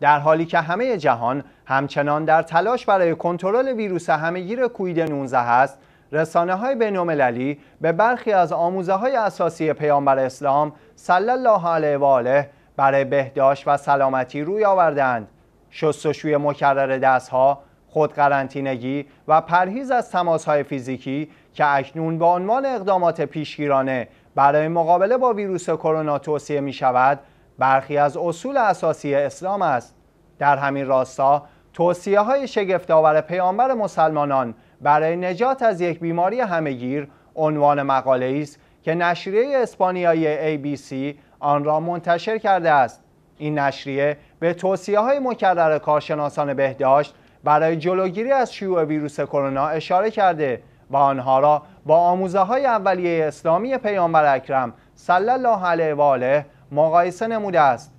در حالی که همه جهان همچنان در تلاش برای کنترل ویروس همهگیر کوید 19 است، رسانه های به برخی از آموزه های اساسی پیامبر اسلام صلی الله علیه و آله برای بهداشت و سلامتی روی آوردند. شستشوی مکرر دستها، خودقرنطینگی و پرهیز از های فیزیکی که اکنون به عنوان اقدامات پیشگیرانه برای مقابله با ویروس کرونا توصیه می شود، برخی از اصول اساسی اسلام است در همین راستا توصیه های آور پیامبر مسلمانان برای نجات از یک بیماری همهگیر عنوان مقاله است که نشریه اسپانیایی ABC آن را منتشر کرده است این نشریه به توصیه های مکرر کارشناسان بهداشت برای جلوگیری از شیوع ویروس کرونا اشاره کرده و آنها را با آموزه های اولیه اسلامی پیامبر اکرم صلی الله علیه و آله مقایسه نموده است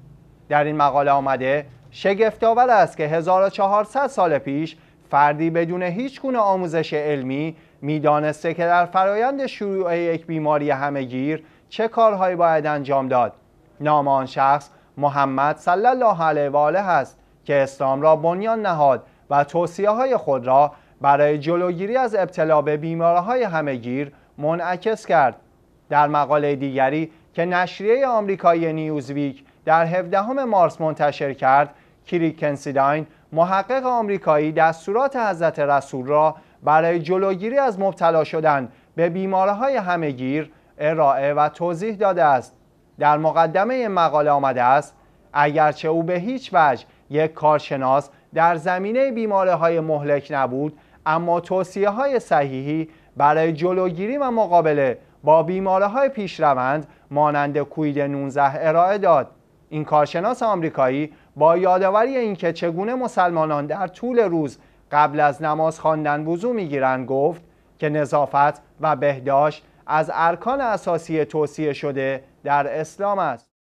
در این مقاله آمده شگفتآور است که 1400 سال پیش فردی بدون هیچ گونه آموزش علمی میدانسته که در فرایند شروع یک بیماری همهگیر چه کارهایی باید انجام داد نام آن شخص محمد صلی الله علیه و آله است که اسلام را بنیان نهاد و توصیه های خود را برای جلوگیری از ابتلا به بیماری‌های همهگیر منعکس کرد در مقاله دیگری که نشریه آمریکایی نیوزویک در 17 مارس منتشر کرد کری کنسیداین محقق آمریکایی دستورات حضرت رسول را برای جلوگیری از مبتلا شدن به بیماریهای همهگیر ارائه و توضیح داده است در مقدمه این مقاله آمده است اگرچه او به هیچ وجه یک کارشناس در زمینه بیماره های مهلک نبود اما توصیه های صحیحی برای جلوگیری و مقابله با بیماره های روند مانند کوید 19 ارائه داد این کارشناس آمریکایی با یادآوری اینکه چگونه مسلمانان در طول روز قبل از نماز خواندن وضو میگیرند گفت که نظافت و بهداشت از ارکان اساسی توصیه شده در اسلام است